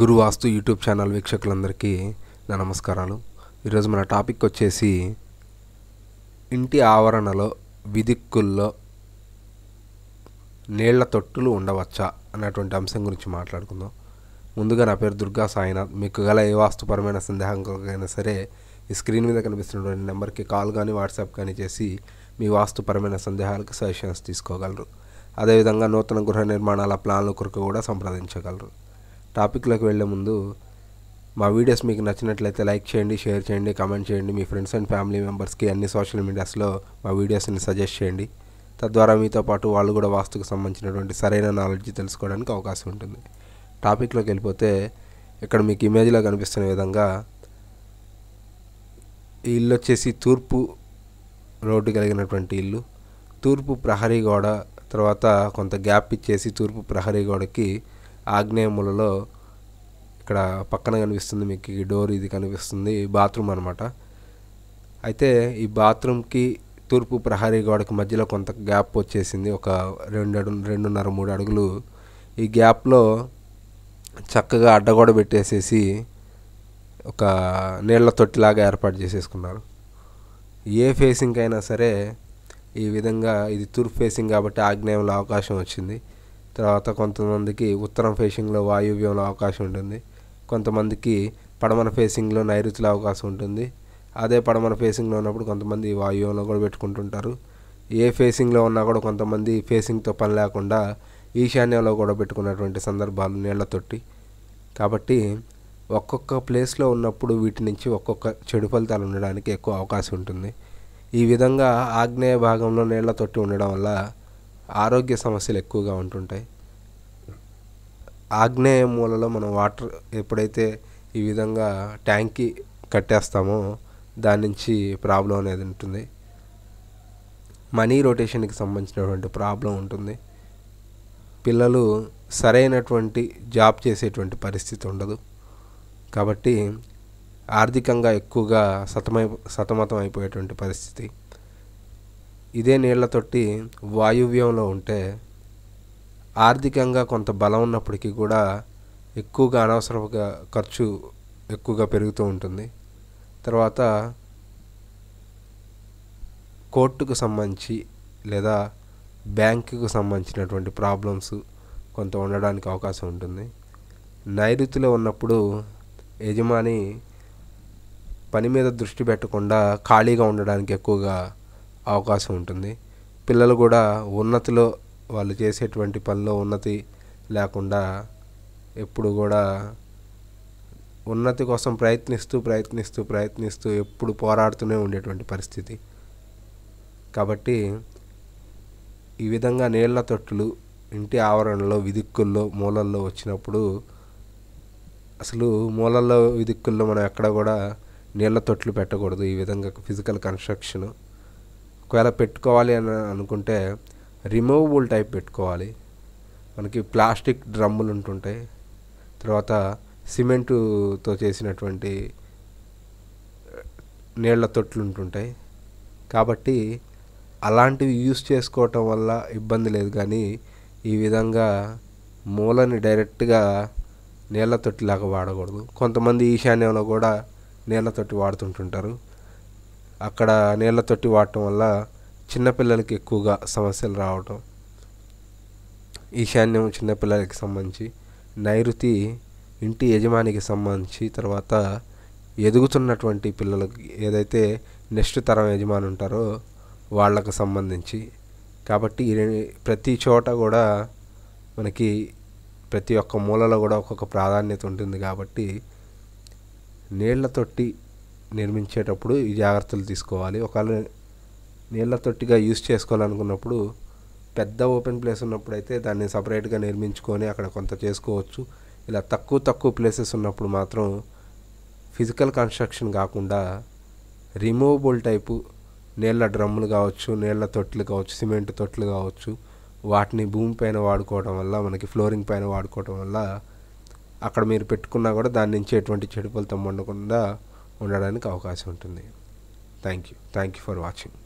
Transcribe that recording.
గురు వాస్తు YouTube channel వీక్షకులందరికీ నా నమస్కారాలు ఈరోజు మన టాపిక్ వచ్చేసి ఇంటి ఆవరణలో విదిక్కుల్లో నీళ్ల తొట్టులు ఉండవచ్చా అనేటువంటి అంశం గురించి మాట్లాడుకుందాం ముందుగా నా పేరు దుర్గా సాయినాథ్ మీకు గల ఏ వాస్తుపరమైన సందేహంకైనా సరే ఈ స్క్రీన్ మీద కనిపిస్తున్నటువంటి నెంబర్కి కాల్ కానీ వాట్సాప్ కానీ చేసి మీ వాస్తుపరమైన సందేహాలకు సజెషన్స్ తీసుకోగలరు అదేవిధంగా నూతన గృహ నిర్మాణాల ప్లాన్ల కొరకు కూడా సంప్రదించగలరు టాపిక్లోకి వెళ్ళే ముందు మా వీడియోస్ మీకు నచ్చినట్లయితే లైక్ చేయండి షేర్ చేయండి కామెంట్ చేయండి మీ ఫ్రెండ్స్ అండ్ ఫ్యామిలీ మెంబర్స్కి అన్ని సోషల్ మీడియాస్లో మా వీడియోస్ని సజెస్ట్ చేయండి తద్వారా మీతో పాటు వాళ్ళు కూడా వాస్తుకు సంబంధించినటువంటి సరైన నాలెడ్జ్ తెలుసుకోవడానికి అవకాశం ఉంటుంది టాపిక్లోకి వెళ్ళిపోతే ఇక్కడ మీకు ఇమేజ్లో కనిపిస్తున్న విధంగా ఈ ఇల్లు వచ్చేసి తూర్పు రోడ్డు కలిగినటువంటి ఇల్లు తూర్పు ప్రహరీ గోడ తర్వాత కొంత గ్యాప్ ఇచ్చేసి తూర్పు ప్రహరీ గోడకి ఆగ్నేయములలో ఇక్కడ పక్కన కనిపిస్తుంది మీకు ఈ డోర్ ఇది కనిపిస్తుంది బాత్రూమ్ అనమాట అయితే ఈ బాత్రూమ్కి తూర్పు ప్రహరీ గోడకి మధ్యలో కొంత గ్యాప్ వచ్చేసింది ఒక రెండు అడుగు రెండున్నర మూడు అడుగులు ఈ గ్యాప్లో చక్కగా అడ్డగోడ పెట్టేసేసి ఒక నీళ్ల తొట్టిలాగా ఏర్పాటు చేసేసుకున్నారు ఏ ఫేసింగ్ అయినా సరే ఈ విధంగా ఇది తూర్పు ఫేసింగ్ కాబట్టి ఆగ్నేయంలో అవకాశం వచ్చింది తర్వాత కొంతమందికి ఉత్తరం ఫేసింగ్లో వాయువ్యంలో అవకాశం ఉంటుంది కొంతమందికి పడమర ఫేసింగ్లో నైరుతిలో అవకాశం ఉంటుంది అదే పడమర ఫేసింగ్లో ఉన్నప్పుడు కొంతమంది వాయువ్యంలో కూడా పెట్టుకుంటుంటారు ఏ ఫేసింగ్లో ఉన్నా కూడా కొంతమంది ఫేసింగ్తో పని లేకుండా ఈశాన్యంలో కూడా పెట్టుకున్నటువంటి సందర్భాలు నీళ్లతోటి తొట్టి కాబట్టి ఒక్కొక్క ప్లేస్లో ఉన్నప్పుడు వీటి నుంచి ఒక్కొక్క చెడు ఫలితాలు ఉండడానికి ఎక్కువ అవకాశం ఉంటుంది ఈ విధంగా ఆగ్నేయ భాగంలో నీళ్ల తొట్టి ఉండడం వల్ల ఆరోగ్య సమస్యలు ఎక్కువగా ఉంటుంటాయి ఆగ్నేయ మూలలో మనం వాటర్ ఎప్పుడైతే ఈ విధంగా ట్యాంక్కి కట్టేస్తామో దాని నుంచి ప్రాబ్లం అనేది ఉంటుంది మనీ రొటేషన్కి సంబంధించినటువంటి ప్రాబ్లం ఉంటుంది పిల్లలు సరైనటువంటి జాబ్ చేసేటువంటి పరిస్థితి ఉండదు కాబట్టి ఆర్థికంగా ఎక్కువగా సతమై సతమతం అయిపోయేటువంటి పరిస్థితి ఇదే నీళ్ల తొట్టి వాయువ్యంలో ఉంటే ఆర్థికంగా కొంత బలం ఉన్నప్పటికీ కూడా ఎక్కువగా అనవసరంగా ఖర్చు ఎక్కువగా పెరుగుతూ ఉంటుంది తర్వాత కోర్టుకు సంబంధించి లేదా బ్యాంకుకు సంబంధించినటువంటి ప్రాబ్లమ్స్ కొంత ఉండడానికి అవకాశం ఉంటుంది నైరుతిలో ఉన్నప్పుడు యజమాని పని మీద దృష్టి పెట్టకుండా ఖాళీగా ఉండడానికి ఎక్కువగా అవకాశం ఉంటుంది పిల్లలు కూడా ఉన్నతిలో వాళ్ళు చేసేటువంటి పనిలో ఉన్నతి లేకుండా ఎప్పుడు కూడా ఉన్నతి కోసం ప్రయత్నిస్తూ ప్రయత్నిస్తూ ప్రయత్నిస్తూ ఎప్పుడు పోరాడుతూనే ఉండేటువంటి పరిస్థితి కాబట్టి ఈ విధంగా నీళ్ల తొట్టులు ఇంటి ఆవరణలో విదిక్కుల్లో మూలల్లో వచ్చినప్పుడు అసలు మూలల్లో విదిక్కుల్లో మనం ఎక్కడ కూడా నీళ్ల తొట్లు పెట్టకూడదు ఈ విధంగా ఫిజికల్ కన్స్ట్రక్షను ఒకవేళ పెట్టుకోవాలి అని అనుకుంటే రిమూవబుల్ టైప్ పెట్టుకోవాలి మనకి ప్లాస్టిక్ డ్రమ్ములు ఉంటుంటాయి తర్వాత సిమెంటుతో చేసినటువంటి నీళ్ల తొట్లు ఉంటుంటాయి కాబట్టి అలాంటివి యూస్ చేసుకోవటం వల్ల ఇబ్బంది లేదు కానీ ఈ విధంగా మూలని డైరెక్ట్గా నీళ్ళ తొట్టిలాగా వాడకూడదు కొంతమంది ఈశాన్యంలో కూడా నీళ్ళ తొట్టి వాడుతుంటుంటారు అక్కడ నీళ్ళ తొట్టి వాడటం వల్ల చిన్నపిల్లలకి ఎక్కువగా సమస్యలు రావటం ఈశాన్యం చిన్నపిల్లలకి సంబంధించి నైరుతి ఇంటి యజమానికి సంబంధించి తర్వాత ఎదుగుతున్నటువంటి పిల్లలకి ఏదైతే నెక్స్ట్ తరం యజమాని ఉంటారో వాళ్ళకు సంబంధించి కాబట్టి ప్రతి చోట కూడా మనకి ప్రతి ఒక్క మూలలో కూడా ఒక్కొక్క ప్రాధాన్యత ఉంటుంది కాబట్టి నీళ్ళ తొట్టి నిర్మించేటప్పుడు ఈ జాగ్రత్తలు తీసుకోవాలి ఒకవేళ నీళ్ళ తొట్టిగా యూజ్ చేసుకోవాలనుకున్నప్పుడు పెద్ద ఓపెన్ ప్లేస్ ఉన్నప్పుడు అయితే దాన్ని సపరేట్గా నిర్మించుకొని అక్కడ కొంత చేసుకోవచ్చు ఇలా తక్కువ తక్కువ ప్లేసెస్ ఉన్నప్పుడు మాత్రం ఫిజికల్ కన్స్ట్రక్షన్ కాకుండా రిమూవబుల్ టైపు నీళ్ళ డ్రమ్ములు కావచ్చు నీళ్ళ తొట్లు కావచ్చు సిమెంట్ తొట్లు కావచ్చు వాటిని భూమి పైన వాడుకోవడం వల్ల మనకి ఫ్లోరింగ్ పైన వాడుకోవడం వల్ల అక్కడ మీరు పెట్టుకున్నా కూడా దాని నుంచి ఎటువంటి చెడు ఫలితం ఉండడానికి అవకాశం ఉంటుంది thank you thank you for watching